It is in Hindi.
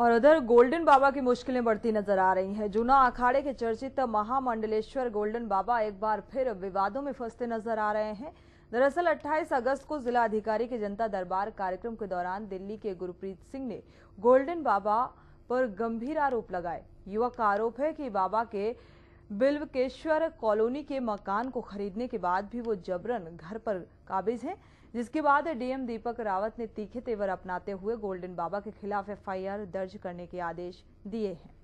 और उधर गोल्डन बाबा की मुश्किलें बढ़ती नजर आ रही हैं जूना अखाड़े के चर्चित महामंडलेश्वर गोल्डन बाबा एक बार फिर विवादों में फंसते नजर आ रहे हैं दरअसल 28 अगस्त को जिला अधिकारी के जनता दरबार कार्यक्रम के दौरान दिल्ली के गुरप्रीत सिंह ने गोल्डन बाबा पर गंभीर आरोप लगाए युवक का आरोप है कि बाबा के बिल्वकेश्वर कॉलोनी के मकान को खरीदने के बाद भी वो जबरन घर पर काबिज हैं जिसके बाद डीएम दीपक रावत ने तीखे तेवर अपनाते हुए गोल्डन बाबा के खिलाफ एफआईआर दर्ज करने के आदेश दिए हैं